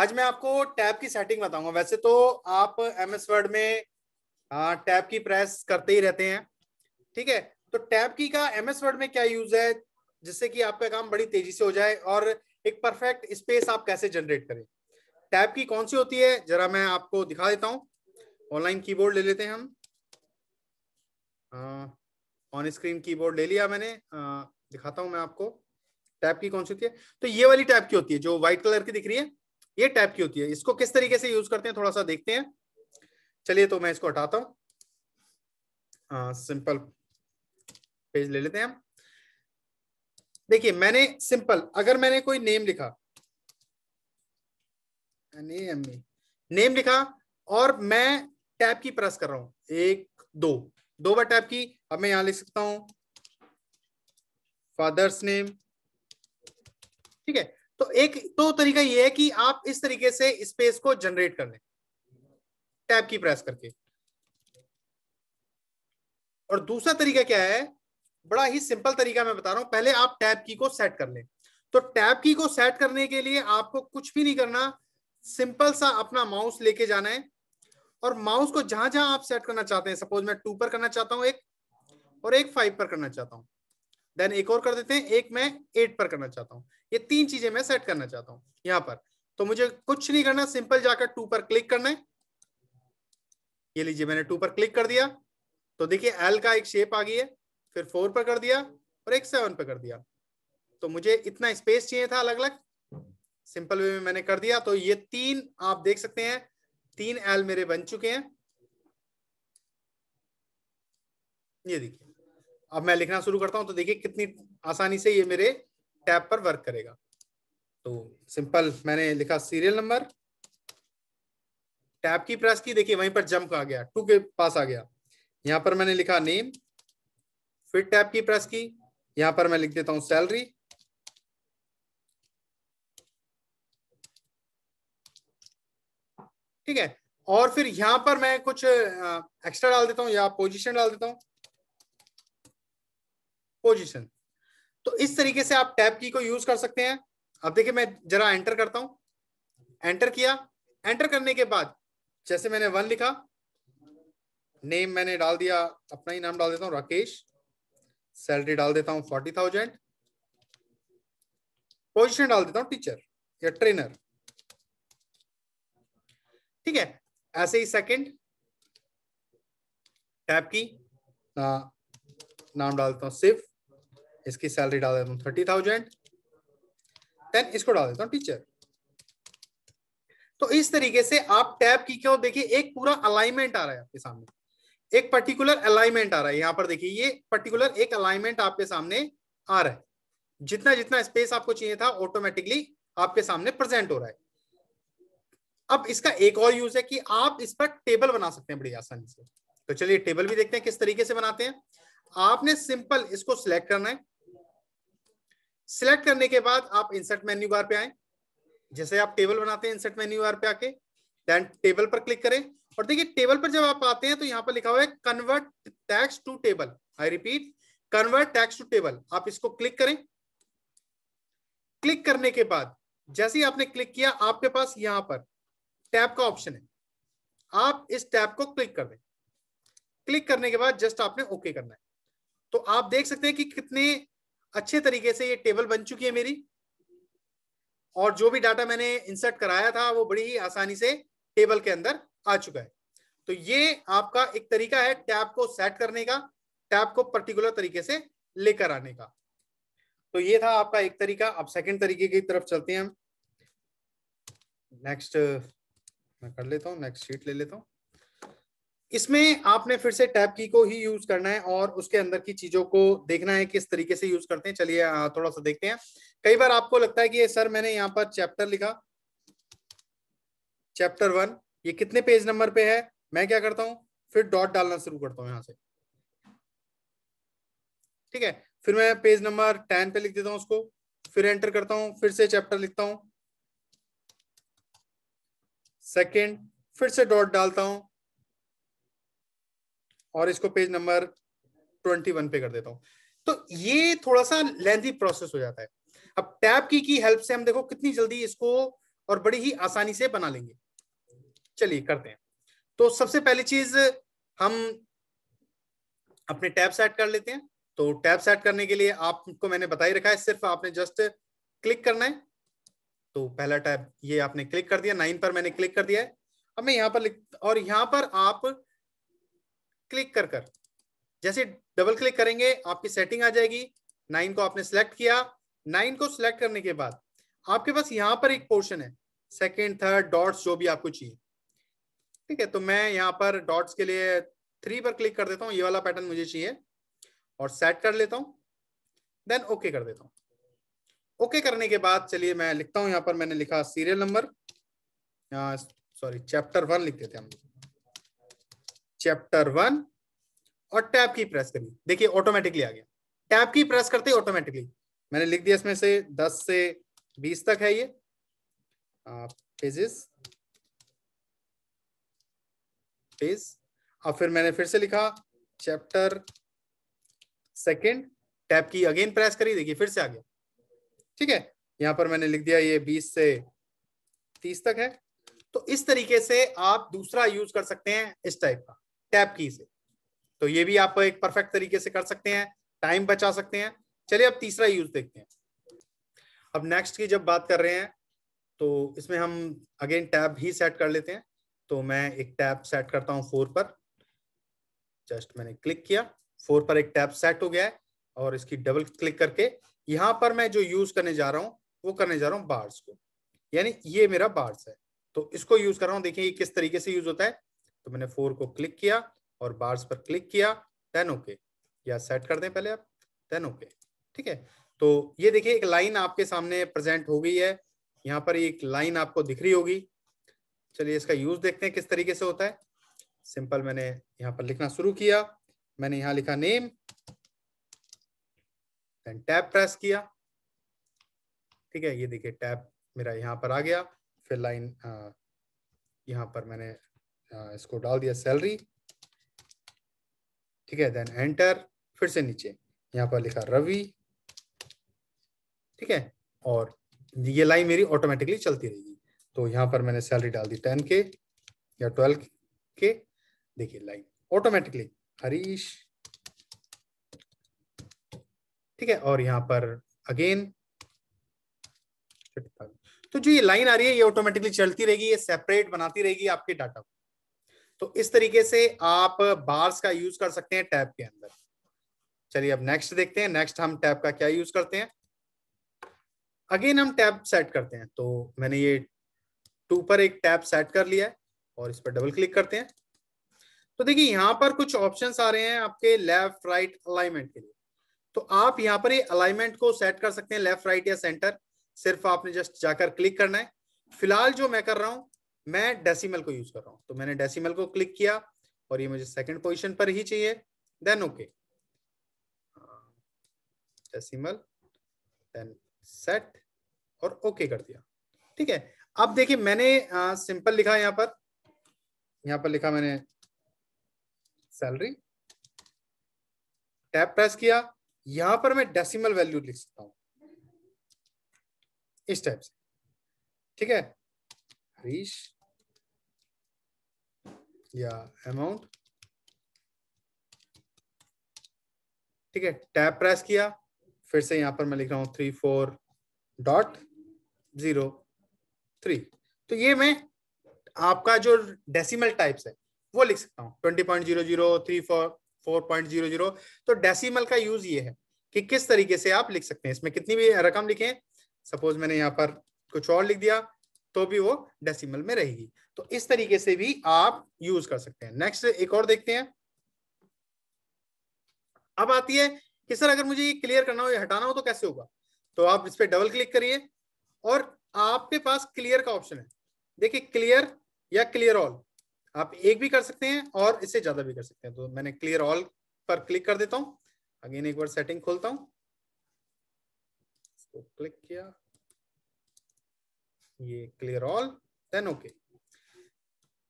आज मैं आपको टैब की सेटिंग बताऊंगा वैसे तो आप एम एस वर्ड में टैब की प्रेस करते ही रहते हैं ठीक है तो टैब की का एम एस वर्ड में क्या यूज है जिससे कि आपका काम बड़ी तेजी से हो जाए और एक परफेक्ट स्पेस आप कैसे जनरेट करें टैब की कौन सी होती है जरा मैं आपको दिखा देता हूँ ऑनलाइन कीबोर्ड ले लेते हैं हम ऑन स्क्रीन कीबोर्ड ले लिया मैंने आ, दिखाता हूं मैं आपको टैब की कौन सी होती है तो ये वाली टैब की होती है जो व्हाइट कलर की दिख रही है ये टाइप की होती है इसको किस तरीके से यूज करते हैं थोड़ा सा देखते हैं चलिए तो मैं इसको हटाता हूं सिंपल पेज ले लेते हैं हम देखिए मैंने सिंपल अगर मैंने कोई नेम लिखा नेम नेम लिखा और मैं टैप की प्रेस कर रहा हूं एक दो दो बार टैप की अब मैं यहां लिख सकता हूं फादर्स नेम ठीक है तो एक तो तरीका ये है कि आप इस तरीके से स्पेस को जनरेट कर लें टैब की प्रेस करके और दूसरा तरीका क्या है बड़ा ही सिंपल तरीका मैं बता रहा हूं पहले आप टैब की को सेट कर लें तो टैब की को सेट करने के लिए आपको कुछ भी नहीं करना सिंपल सा अपना माउस लेके जाना है और माउस को जहां जहां आप सेट करना चाहते हैं सपोज मैं टू पर करना चाहता हूं एक और एक फाइव पर करना चाहता हूं देन एक और कर देते हैं एक मैं एट पर करना चाहता हूँ ये तीन चीजें मैं सेट करना चाहता हूँ यहाँ पर तो मुझे कुछ नहीं करना सिंपल जाकर टू पर क्लिक करना है ये लीजिए मैंने टू पर क्लिक कर दिया तो देखिए एल का एक शेप आ गई है फिर फोर पर कर दिया और एक सेवन पर कर दिया तो मुझे इतना स्पेस चाहिए था अलग अलग सिंपल वे में मैंने कर दिया तो ये तीन आप देख सकते हैं तीन एल मेरे बन चुके हैं ये देखिए अब मैं लिखना शुरू करता हूं तो देखिए कितनी आसानी से ये मेरे टैब पर वर्क करेगा तो सिंपल मैंने लिखा सीरियल नंबर टैब की प्रेस की देखिए वहीं पर जंप आ गया टू के पास आ गया यहां पर मैंने लिखा नेम फिर टैब की प्रेस की यहां पर मैं लिख देता हूं सैलरी ठीक है और फिर यहां पर मैं कुछ एक्स्ट्रा डाल देता हूं या पोजीशन डाल देता हूं पोजिशन तो इस तरीके से आप टैप की को यूज कर सकते हैं अब देखिए मैं जरा एंटर करता हूं एंटर किया एंटर करने के बाद जैसे मैंने वन लिखा नेम मैंने डाल दिया अपना ही नाम डाल देता हूं राकेश सैलरी डाल देता हूं फोर्टी थाउजेंड पोजिशन डाल देता हूं टीचर या ट्रेनर ठीक है ऐसे ही सेकंड टैप की ना, नाम देता हूं सिर्फ इसकी सैलरी डाल देता हूँ थर्टी थाउजेंड देन इसको डाल देता हूँ टीचर तो इस तरीके से आप टैब की क्यों देखिए एक पूरा अलाइनमेंट आ रहा है आपके सामने एक पर्टिकुलर अलाइनमेंट आ रहा है यहाँ पर देखिए ये पर्टिकुलर एक अलाइनमेंट आपके सामने आ रहा है जितना जितना स्पेस आपको चाहिए था ऑटोमेटिकली आपके सामने प्रेजेंट हो रहा है अब इसका एक और यूज है कि आप इस पर टेबल बना सकते हैं बड़ी आसानी से तो चलिए टेबल भी देखते हैं किस तरीके से बनाते हैं आपने सिंपल इसको सिलेक्ट करना है सिलेक्ट करने के बाद आप इंसर्ट मेन्यू बार पे आए जैसे आप टेबल बनाते हैं इंसर्ट मेन्यू बार पे आके देन टेबल पर क्लिक करें और देखिए टेबल पर जब आप आते हैं तो यहाँ पर लिखा हुआ है convert text to table I repeat convert text to table आप इसको क्लिक करें क्लिक करने के बाद जैसे ही आपने क्लिक किया आपके पास यहां पर टैब का ऑप्शन है आप इस टैब को क्लिक कर दें क्लिक करने के बाद जस्ट आपने ओके करना है तो आप देख सकते हैं कि कितने अच्छे तरीके से ये टेबल बन चुकी है मेरी और जो भी डाटा मैंने इंसर्ट कराया था वो बड़ी ही आसानी से टेबल के अंदर आ चुका है तो ये आपका एक तरीका है टैब को सेट करने का टैब को पर्टिकुलर तरीके से लेकर आने का तो ये था आपका एक तरीका अब सेकंड तरीके की तरफ चलते हैं हम नेक्स्ट मैं कर लेता हूँ नेक्स्ट शीट ले लेता हूँ इसमें आपने फिर से टैब की को ही यूज करना है और उसके अंदर की चीजों को देखना है किस तरीके से यूज करते हैं चलिए थोड़ा सा देखते हैं कई बार आपको लगता है कि सर मैंने यहाँ पर चैप्टर लिखा चैप्टर वन ये कितने पेज नंबर पे है मैं क्या करता हूँ फिर डॉट डालना शुरू करता हूँ यहाँ से ठीक है फिर मैं पेज नंबर टेन पे लिख देता हूँ उसको फिर एंटर करता हूँ फिर से चैप्टर लिखता हूँ सेकेंड फिर से डॉट डालता हूँ और इसको पेज नंबर ट्वेंटी वन पे कर देता हूँ तो ये थोड़ा सा लेंथी प्रोसेस हो जाता है अब टैब की की हेल्प से हम देखो कितनी जल्दी इसको और बड़ी ही आसानी से बना लेंगे चलिए करते हैं तो सबसे पहली चीज हम अपने टैब सेट कर लेते हैं तो टैब सेट करने के लिए आपको मैंने बता ही रखा है सिर्फ आपने जस्ट क्लिक करना है तो पहला टैब ये आपने क्लिक कर दिया नाइन पर मैंने क्लिक कर दिया है अब मैं यहाँ पर लिख और यहाँ पर आप क्लिक कर कर जैसे डबल क्लिक करेंगे आपकी सेटिंग आ जाएगी नाइन को आपने सेलेक्ट किया नाइन को सिलेक्ट करने के बाद आपके पास यहाँ पर एक पोर्शन है सेकेंड थर्ड डॉट्स जो भी आपको चाहिए ठीक है तो मैं यहाँ पर डॉट्स के लिए थ्री पर क्लिक कर देता हूँ ये वाला पैटर्न मुझे चाहिए और सेट कर लेता हूँ देन ओके कर देता हूँ ओके okay करने के बाद चलिए मैं लिखता हूँ यहाँ पर मैंने लिखा serial number sorry chapter one लिख देते हैं हम चैप्टर वन और टैब की प्रेस करिए देखिए ऑटोमेटिकली आ गया टैब की प्रेस करते ही ऑटोमेटिकली मैंने लिख दिया इसमें से 10 से 20 तक है ये पेजेस पेज और फिर मैंने फिर से लिखा chapter second tab key again press करी देखिए फिर से आ गया ठीक है यहां पर मैंने लिख दिया ये 20 से 30 तक है तो इस तरीके से आप दूसरा यूज कर सकते हैं इस टाइप का टैप की से तो ये भी आप एक परफेक्ट तरीके से कर सकते हैं टाइम बचा सकते हैं चलिए अब तीसरा यूज देखते हैं अब नेक्स्ट की जब बात कर रहे हैं तो इसमें हम अगेन टैब ही सेट कर लेते हैं तो मैं एक टैब सेट करता हूँ फोर पर जस्ट मैंने क्लिक किया फोर पर एक टैब सेट हो गया है और इसकी डबल क्लिक करके यहाँ पर मैं जो यूज करने जा रहा हूँ वो करने जा रहा हूँ बार्स को यानी ये मेरा बार्स है तो इसको यूज कर रहा हूँ देखिए ये किस तरीके से यूज होता है तो मैंने फोर को क्लिक किया और बार्स पर क्लिक किया देन ओके या सेट कर दें पहले आप देन ओके ठीक है तो ये देखिए एक लाइन आपके सामने प्रेजेंट हो गई है यहाँ पर एक लाइन आपको दिख रही होगी चलिए इसका यूज देखते हैं किस तरीके से होता है सिंपल मैंने यहाँ पर लिखना शुरू किया मैंने यहाँ लिखा नेम देन टैब प्रेस किया ठीक है ये देखिए टैब मेरा यहाँ पर आ गया फिर लाइन यहाँ पर मैंने Uh, इसको डाल दिया सैलरी ठीक है देन एंटर फिर से नीचे यहाँ पर लिखा रवि ठीक है और ये लाइन मेरी ऑटोमेटिकली चलती रहेगी तो यहाँ पर मैंने सैलरी डाल दी टेन के या ट्वेल्व के देखिए लाइन ऑटोमेटिकली हरीश ठीक है और यहाँ पर अगेन तो जो ये लाइन आ रही है ये ऑटोमेटिकली चलती रहेगी ये सेपरेट बनाती रहेगी आपके डाटा को तो इस तरीके से आप बार्स का यूज कर सकते हैं टैब के अंदर चलिए अब नेक्स्ट देखते हैं नेक्स्ट हम टैब का क्या यूज करते हैं अगेन हम टैब सेट करते हैं तो मैंने ये टू पर एक टैब सेट कर लिया है और इस पर डबल क्लिक करते हैं तो देखिए यहां पर कुछ ऑप्शन आ रहे हैं आपके लेफ्ट राइट अलाइनमेंट के लिए तो आप यहाँ पर ये अलाइनमेंट को सेट कर सकते हैं लेफ्ट राइट या सेंटर सिर्फ आपने जस्ट जाकर क्लिक करना है फिलहाल जो मैं कर रहा हूं मैं डेसिमल को यूज कर रहा हूं तो मैंने डेसिमल को क्लिक किया और ये मुझे सेकंड पोजीशन पर ही चाहिए then okay decimal then set और ओके okay कर दिया ठीक है अब देखिए मैंने सिंपल लिखा यहां पर यहां पर लिखा मैंने सैलरी टैप प्रेस किया यहां पर मैं डेसिमल वैल्यू लिख सकता हूं इस टाइप से ठीक है हरीश या अमाउंट ठीक है टैप प्रेस किया फिर से यहां पर मैं लिख रहा हूं three four dot zero three तो ये मैं आपका जो डेसिमल टाइप्स है वो लिख सकता हूँ twenty point zero zero three four four point zero zero तो डेसिमल का यूज ये है कि किस तरीके से आप लिख सकते हैं इसमें कितनी भी रकम लिखें सपोज मैंने यहां पर कुछ और लिख दिया तो भी वो डेसिमल में रहेगी तो इस तरीके से भी आप यूज कर सकते हैं नेक्स्ट एक और देखते हैं अब आती है कि सर अगर मुझे ये क्लियर करना हो या हटाना हो तो कैसे होगा तो आप इस पर डबल क्लिक करिए और आपके पास क्लियर का ऑप्शन है देखिए क्लियर या क्लियर ऑल आप एक भी कर सकते हैं और इससे ज्यादा भी कर सकते हैं तो मैंने क्लियर ऑल पर क्लिक कर देता हूं अगेन एक बार सेटिंग खोलता हूं इसको क्लिक किया ये क्लियर ऑल देन ओके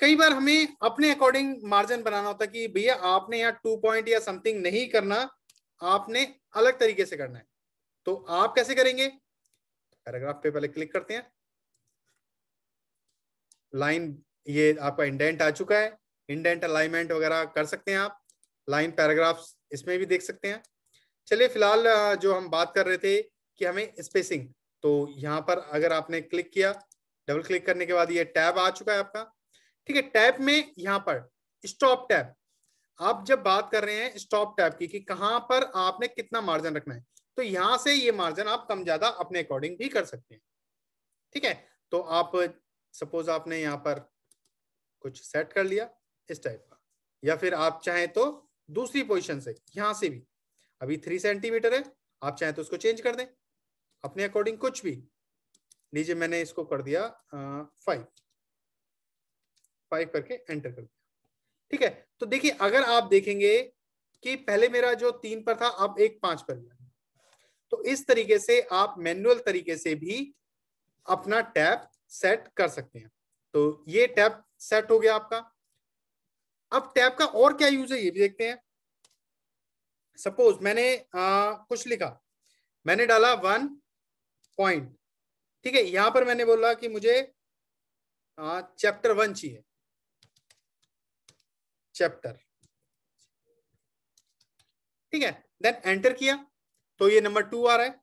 कई बार हमें अपने अकॉर्डिंग मार्जिन बनाना होता है कि भैया आपने यहाँ टू पॉइंट या समथिंग नहीं करना आपने अलग तरीके से करना है तो आप कैसे करेंगे पैराग्राफ पे पहले क्लिक करते हैं लाइन ये आपका इंडेंट आ चुका है इंडेंट अलाइनमेंट वगैरह कर सकते हैं आप लाइन पैराग्राफ इसमें भी देख सकते हैं चलिए फिलहाल जो हम बात कर रहे थे कि हमें स्पेसिंग तो यहाँ पर अगर आपने क्लिक किया डबल क्लिक करने के बाद ये टैब आ चुका है आपका ठीक है टैप में यहां पर स्टॉप टैप आप जब बात कर रहे हैं स्टॉप टैप की कि कहां पर आपने कितना मार्जिन रखना है तो यहां से ये मार्जिन आप कम ज्यादा अपने अकॉर्डिंग भी कर सकते हैं ठीक है तो आप सपोज आपने यहां पर कुछ सेट कर लिया इस टाइप का या फिर आप चाहें तो दूसरी पोजीशन से यहां से भी अभी थ्री सेंटीमीटर है आप चाहें तो उसको चेंज कर दें अपने अकॉर्डिंग कुछ भी लीजिए मैंने इसको कर दिया फाइव फाइव करके एंटर कर दिया ठीक है तो देखिए अगर आप देखेंगे कि पहले मेरा जो तीन पर था अब एक पांच पर गया तो इस तरीके से आप मैनुअल तरीके से भी अपना टैप सेट कर सकते हैं तो ये टैप सेट हो गया आपका अब टैप का और क्या यूज है ये भी देखते हैं सपोज मैंने आ, कुछ लिखा मैंने डाला वन पॉइंट ठीक है यहां पर मैंने बोला कि मुझे चैप्टर वन चाहिए चैप्टर ठीक है देन एंटर किया तो ये नंबर टू आ रहा है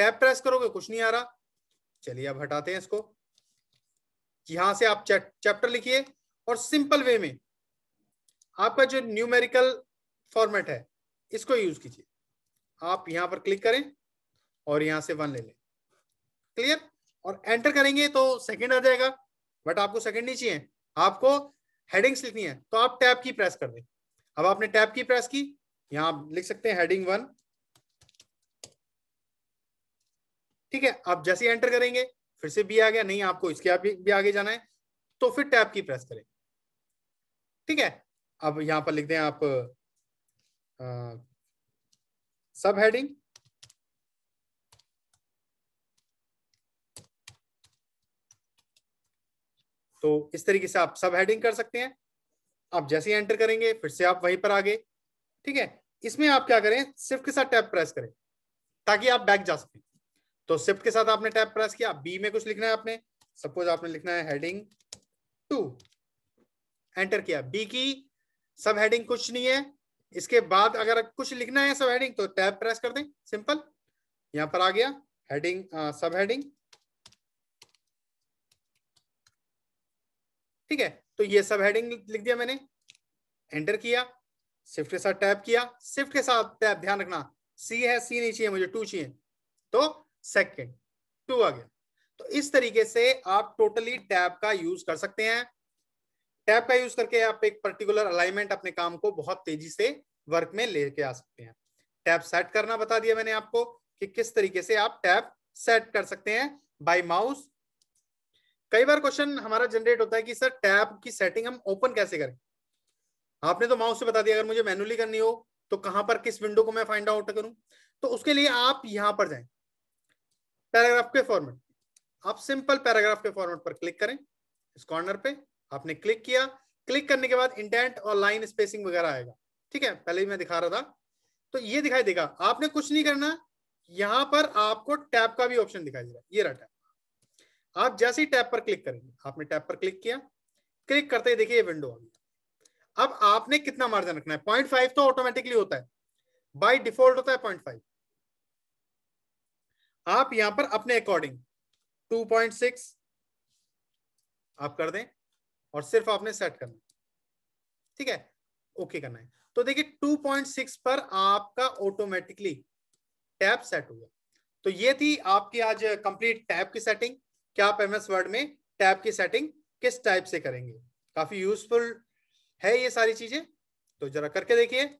टैप प्रेस करोगे कुछ नहीं आ रहा चलिए अब हटाते हैं इसको यहां से आप चैप्टर लिखिए और सिंपल वे में आपका जो न्यूमेरिकल फॉर्मेट है इसको यूज कीजिए आप यहां पर क्लिक करें और यहां से वन ले लें क्लियर और एंटर करेंगे तो सेकंड आ जाएगा बट आपको सेकंड नहीं चाहिए आपको हेडिंग्स लिखनी है तो आप टैब की प्रेस कर दें अब आपने टैब की प्रेस की यहां आप लिख सकते हैं हेडिंग वन ठीक है आप जैसे एंटर करेंगे फिर से बी आ गया नहीं आपको इसके आप भी आगे जाना है तो फिर टैब की प्रेस करें ठीक है अब यहां पर लिख दें आप आ, सब हेडिंग तो इस तरीके से आप सब हेडिंग कर सकते हैं आप जैसे ही एंटर करेंगे फिर से आप वहीं पर आगे ठीक है इसमें आप क्या करें सिर्फ के साथ टैप प्रेस करें ताकि आप बैक जा सकें तो सिफ्ट के साथ आपने टैप प्रेस किया बी में कुछ लिखना है आपने सपोज आपने लिखना है हेडिंग टू एंटर किया बी की सब हेडिंग कुछ नहीं है इसके बाद अगर कुछ लिखना है सब हेडिंग तो टैप प्रेस कर दें सिंपल यहां पर आ गया हेडिंग सब हेडिंग ठीक है तो ये सब हेडिंग लिख दिया मैंने एंटर किया शिफ्ट के साथ टैप किया शिफ्ट के साथ टैप ध्यान रखना सी है सी नहीं चाहिए मुझे टू चाहिए तो सेकेंड टू आ गया तो इस तरीके से आप टोटली टैप का यूज कर सकते हैं टैप का यूज करके आप एक पर्टिकुलर अलाइनमेंट अपने काम को बहुत तेजी से वर्क में लेके आ सकते हैं टैप सेट करना बता दिया मैंने आपको कि किस तरीके से आप टैप सेट कर सकते हैं बाय माउस कई बार क्वेश्चन हमारा जनरेट होता है कि सर टैब की सेटिंग हम ओपन कैसे करें आपने तो माउस से बता दिया अगर मुझे मैनुअली करनी हो तो कहां पर किस विंडो को मैं फाइंड आउट करूं तो उसके लिए आप यहां पर जाए पैराग्राफ के फॉर्मेट आप सिंपल पैराग्राफ के फॉर्मेट पर क्लिक करें इस कॉर्नर पे आपने क्लिक किया क्लिक करने के बाद इंटेंट और लाइन स्पेसिंग वगैरह आएगा ठीक है पहले ही मैं दिखा रहा था तो ये दिखाई देगा आपने कुछ नहीं करना यहां पर आपको टैब का भी ऑप्शन दिखाई देगा ये रहा टैब आप जैसे ही टैप पर क्लिक करेंगे आपने टैप पर क्लिक किया क्लिक करते ही देखिए ये विंडो आ गई अब आपने कितना मार्जिन रखना है पॉइंट फाइव तो ऑटोमेटिकली होता है बाई डिफॉल्ट होता है पॉइंट फाइव आप यहां पर अपने अकॉर्डिंग टू पॉइंट सिक्स आप कर दें और सिर्फ आपने सेट करना ठीक है ओके करना है तो देखिए टू पॉइंट सिक्स पर आपका ऑटोमेटिकली टैप सेट हुआ तो ये थी आपकी आज कंप्लीट टैप की सेटिंग कि आप एस वर्ड में टैब की सेटिंग किस टाइप से करेंगे काफी यूजफुल है ये सारी चीजें तो जरा करके देखिए